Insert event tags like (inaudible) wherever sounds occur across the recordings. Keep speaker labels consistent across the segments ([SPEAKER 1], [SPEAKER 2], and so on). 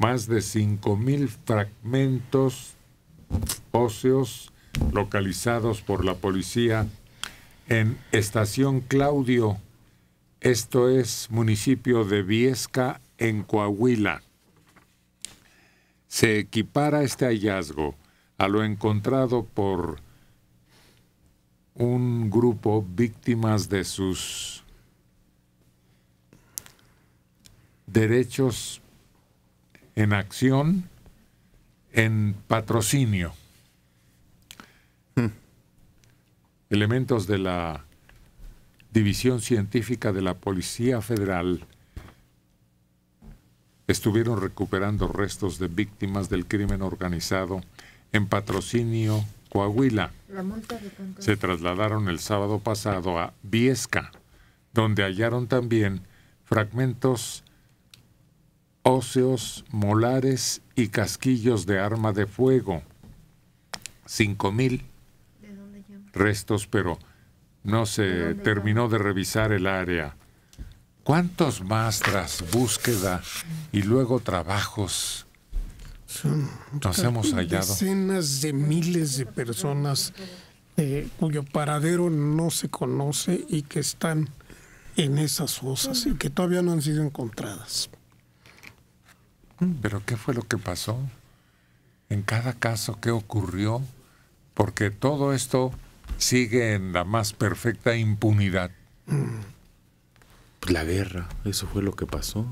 [SPEAKER 1] más de 5.000 fragmentos óseos localizados por la policía en Estación Claudio, esto es municipio de Viesca, en Coahuila. Se equipara este hallazgo a lo encontrado por un grupo víctimas de sus derechos en acción, en patrocinio. Hmm. Elementos de la División Científica de la Policía Federal estuvieron recuperando restos de víctimas del crimen organizado en patrocinio Coahuila. Se trasladaron el sábado pasado a Viesca, donde hallaron también fragmentos óseos, molares y casquillos de arma de fuego. 5.000 restos, pero no se terminó de revisar el área. ¿Cuántos más tras búsqueda y luego trabajos nos hemos hallado?
[SPEAKER 2] Decenas de miles de personas eh, cuyo paradero no se conoce y que están en esas fosas y que todavía no han sido encontradas.
[SPEAKER 1] Mm. Pero ¿qué fue lo que pasó? En cada caso, ¿qué ocurrió? Porque todo esto sigue en la más perfecta impunidad. Mm. La guerra, eso fue lo que pasó.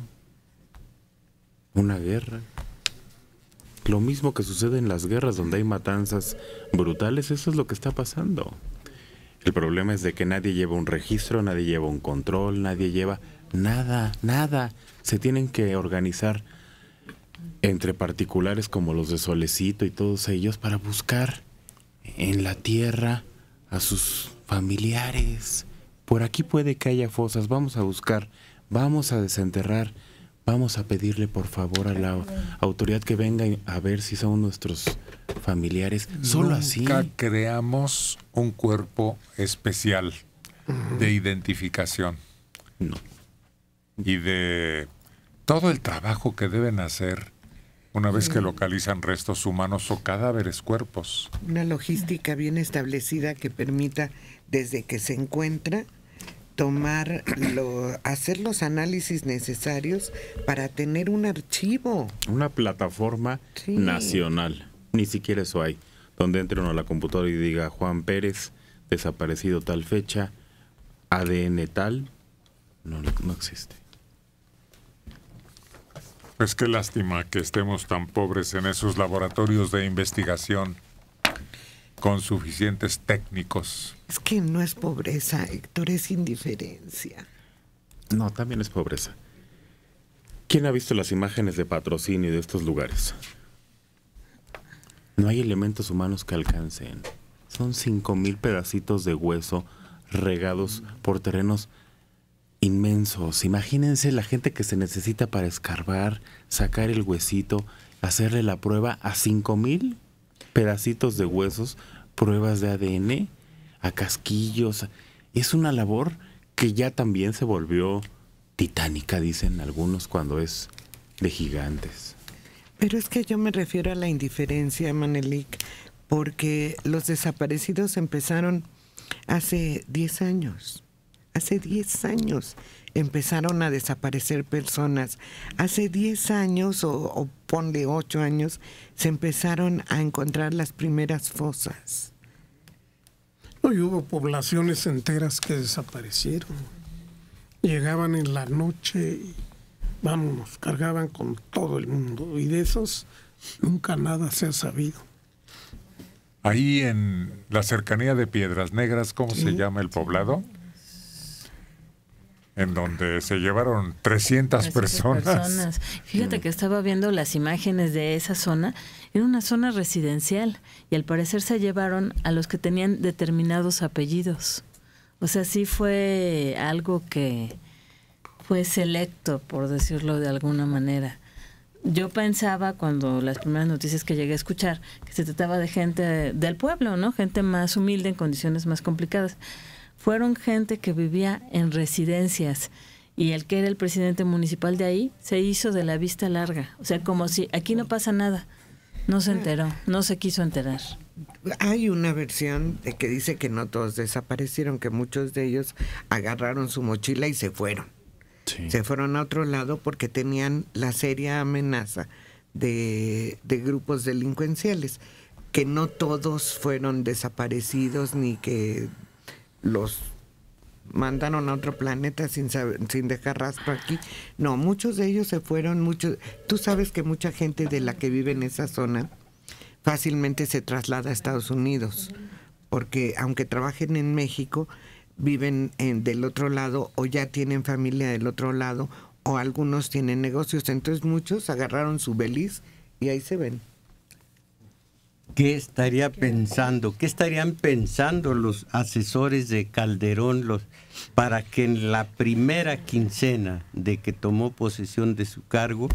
[SPEAKER 1] Una
[SPEAKER 3] guerra. Lo mismo que sucede en las guerras donde hay matanzas brutales, eso es lo que está pasando. El problema es de que nadie lleva un registro, nadie lleva un control, nadie lleva nada, nada. Se tienen que organizar entre particulares como los de Solecito y todos ellos para buscar en la tierra a sus familiares. Por aquí puede que haya fosas, vamos a buscar, vamos a desenterrar, vamos a pedirle por favor a la autoridad que venga a ver si son nuestros familiares. Solo así.
[SPEAKER 1] creamos un cuerpo especial de identificación. No. Y de todo el trabajo que deben hacer una vez que mm. localizan restos humanos o cadáveres, cuerpos.
[SPEAKER 4] Una logística bien establecida que permita desde que se encuentra tomar hacer los análisis necesarios para tener un archivo.
[SPEAKER 3] Una plataforma nacional, ni siquiera eso hay, donde entre uno a la computadora y diga Juan Pérez, desaparecido tal fecha, ADN tal, no, no existe.
[SPEAKER 1] Es qué lástima que estemos tan pobres en esos laboratorios de investigación con suficientes técnicos.
[SPEAKER 4] Es que no es pobreza, Héctor, es indiferencia.
[SPEAKER 3] No, también es pobreza. ¿Quién ha visto las imágenes de patrocinio de estos lugares? No hay elementos humanos que alcancen. Son 5.000 pedacitos de hueso regados por terrenos inmensos. Imagínense la gente que se necesita para escarbar, sacar el huesito, hacerle la prueba a mil pedacitos de huesos, pruebas de ADN, a casquillos. Es una labor que ya también se volvió titánica, dicen algunos, cuando es de gigantes.
[SPEAKER 4] Pero es que yo me refiero a la indiferencia, Manelik, porque los desaparecidos empezaron hace 10 años. Hace 10 años empezaron a desaparecer personas. Hace 10 años, o, ponle 8 años, se empezaron a encontrar las primeras fosas. No, hubo poblaciones enteras que desaparecieron.
[SPEAKER 2] Llegaban en la noche y vámonos, cargaban con todo el mundo. Y de esos nunca nada se ha sabido.
[SPEAKER 1] Ahí en la cercanía de Piedras Negras, ¿cómo se llama el poblado? en donde se llevaron 300, personas. personas.
[SPEAKER 5] Fíjate que estaba viendo las imágenes de esa zona, era una zona residencial y al parecer se llevaron a los que tenían determinados apellidos. O sea, sí fue algo que fue selecto, por decirlo de alguna manera. Yo pensaba cuando las primeras noticias que llegué a escuchar que se trataba de gente del pueblo, ¿no? Gente más humilde en condiciones más complicadas fueron gente que vivía en residencias y el que era el presidente municipal de ahí se hizo de la vista larga, o sea, como si aquí no pasa nada. No se enteró, no se quiso enterar. Hay una
[SPEAKER 4] versión de que dice que no todos desaparecieron, que muchos de ellos agarraron su mochila y se fueron. Se fueron a otro lado porque tenían la seria amenaza de grupos delincuenciales, que no todos fueron desaparecidos ni que los mandaron a otro planeta sin sin dejar rastro aquí. No, muchos de ellos se fueron, muchos. Tú sabes que mucha gente de la que vive en esa zona fácilmente se traslada a Estados Unidos, porque aunque trabajen en México, viven en, del otro lado o ya tienen familia del otro lado o algunos tienen negocios. Entonces muchos agarraron su beliz y ahí se ven.
[SPEAKER 6] ¿Qué estaría pensando? ¿Qué estarían pensando los asesores de Calderón los, para que en la primera quincena de que tomó posesión de su cargo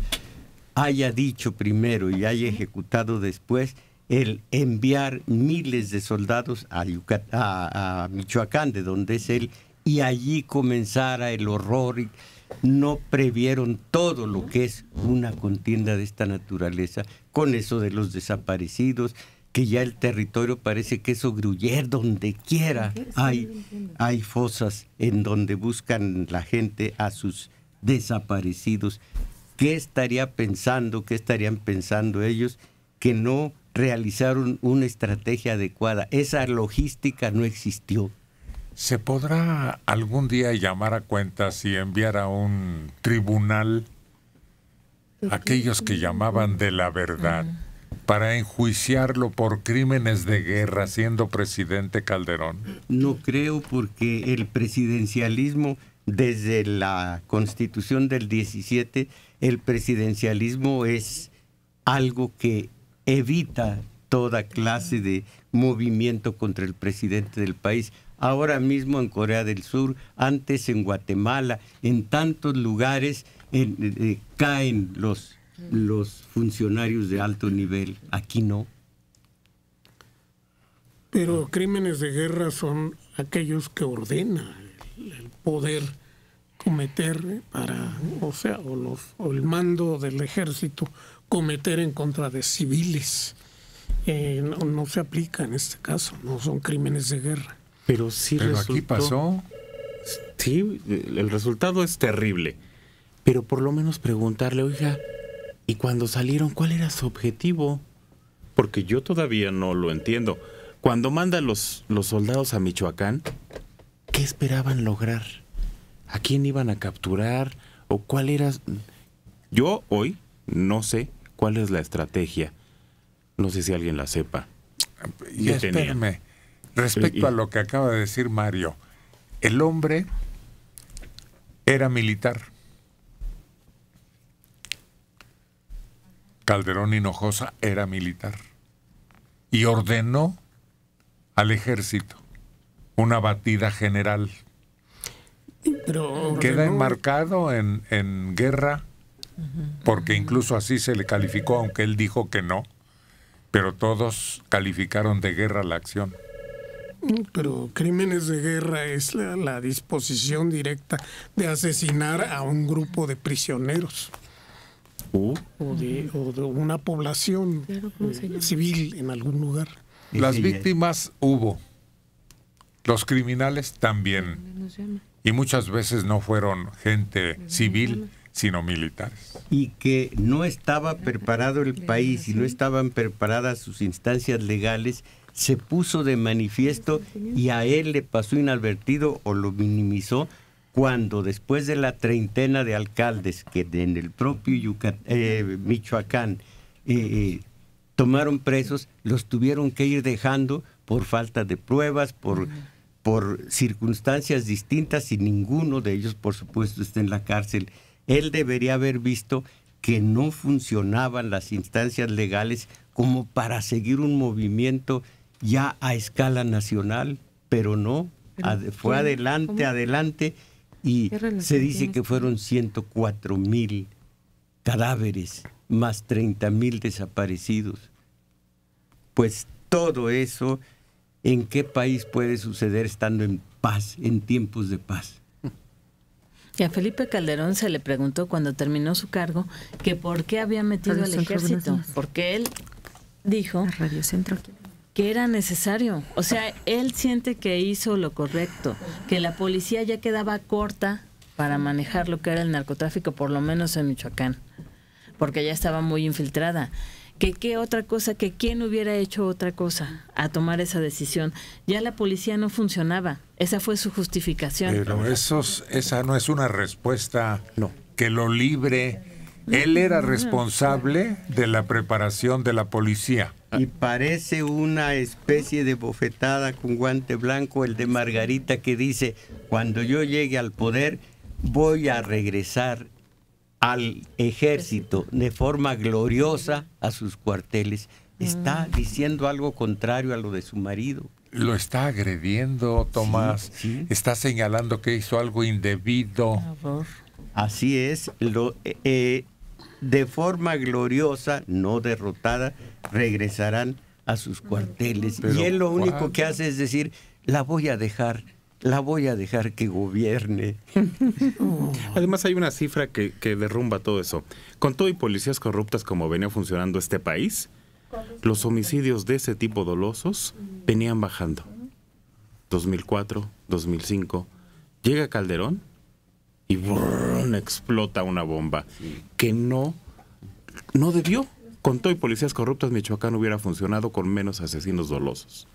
[SPEAKER 6] haya dicho primero y haya ejecutado después el enviar miles de soldados a, Michoacán, de donde es él, y allí comenzara el horror? no previeron todo lo que es una contienda de esta naturaleza, con eso de los desaparecidos, que ya el territorio parece que eso gruyer donde quiera. Hay, hay fosas en donde buscan la gente a sus desaparecidos. ¿Qué estaría pensando, qué estarían pensando ellos que no realizaron una estrategia adecuada? Esa logística no existió. ¿Se podrá algún día llamar a
[SPEAKER 1] cuentas y enviar a un tribunal aquellos que llamaban de la verdad? para enjuiciarlo por crímenes de guerra siendo presidente Calderón?
[SPEAKER 6] No creo porque el presidencialismo desde la constitución del 17, el presidencialismo es algo que evita toda clase de movimiento contra el presidente del país. Ahora mismo en Corea del Sur, antes en Guatemala, en tantos lugares eh, eh, caen los los funcionarios de alto nivel. Aquí no.
[SPEAKER 2] Pero crímenes de guerra son aquellos que ordena el, poder cometer para, o sea, o, el mando del ejército cometer en contra de civiles. Eh, no, se aplica en este caso, no son crímenes de guerra.
[SPEAKER 3] Pero sí aquí pasó. Sí, el resultado es terrible. Pero por lo menos preguntarle, oiga, y cuando salieron, ¿cuál era su objetivo? Porque yo todavía no lo entiendo. Cuando mandan los, los soldados a Michoacán, ¿qué esperaban lograr? ¿A quién iban a capturar? ¿O cuál era? Yo hoy no sé cuál es la estrategia. No sé si alguien la sepa. Y
[SPEAKER 1] respecto a lo que acaba de decir Mario, el hombre era militar. Calderón Hinojosa era militar y ordenó al ejército una batida general. Queda enmarcado en, guerra, porque incluso así se le calificó, aunque él dijo que no, pero todos calificaron de guerra la acción.
[SPEAKER 2] Pero crímenes de guerra es la disposición directa de asesinar a un grupo de prisioneros o, de, una población eh, civil en algún lugar.
[SPEAKER 1] Las eh. víctimas hubo, los criminales también, y muchas veces no
[SPEAKER 6] fueron gente civil sino militares. Y que no estaba preparado el país y no estaban preparadas sus instancias legales, se puso de manifiesto y a él le pasó inadvertido o lo minimizó cuando después de la treintena de alcaldes que en el propio eh, Michoacán eh, eh, tomaron presos, los tuvieron que ir dejando por falta de pruebas, por, por circunstancias distintas y ninguno de ellos, por supuesto, está en la cárcel. Él debería haber visto que no funcionaban las instancias legales como para seguir un movimiento ya a escala nacional, pero no, fue adelante, adelante y se dice que fueron 104 mil cadáveres más 30 mil desaparecidos. Pues todo eso, ¿en qué país puede suceder estando en paz, en tiempos de paz?
[SPEAKER 5] Y a Felipe Calderón se le preguntó cuando terminó su cargo que por qué había metido al ejército, porque él dijo... Radio que era necesario. O sea, él siente que hizo lo correcto, que la policía ya quedaba corta para manejar lo que era el narcotráfico, por lo menos en Michoacán, porque ya estaba muy infiltrada. Que qué otra cosa, que quién hubiera hecho otra cosa a tomar esa decisión. Ya la policía no funcionaba. Esa fue su justificación.
[SPEAKER 1] Pero esa no es una respuesta que lo libre.
[SPEAKER 5] Él era responsable
[SPEAKER 6] de la preparación de la
[SPEAKER 1] policía
[SPEAKER 6] y parece una especie de bofetada con guante blanco el de Margarita que dice, cuando yo llegue al poder voy a regresar al ejército de forma gloriosa a sus cuarteles. Está mm. diciendo algo contrario a lo de su marido. Lo está agrediendo, Tomás. Está señalando que hizo algo indebido. Así es. Lo, eh, eh, de forma gloriosa, no derrotada, regresarán a sus cuarteles. y él lo único que hace es decir, la voy a dejar, la voy a dejar que gobierne. (laughs)
[SPEAKER 3] Además hay una cifra que, que derrumba todo eso. Con todo y policías corruptas como venía funcionando este país, los homicidios de ese tipo dolosos venían bajando. 2004, 2005. Llega Calderón y brrr, explota una bomba que no, no debió.
[SPEAKER 5] Con todo y policías corruptas, Michoacán hubiera funcionado con menos asesinos dolosos.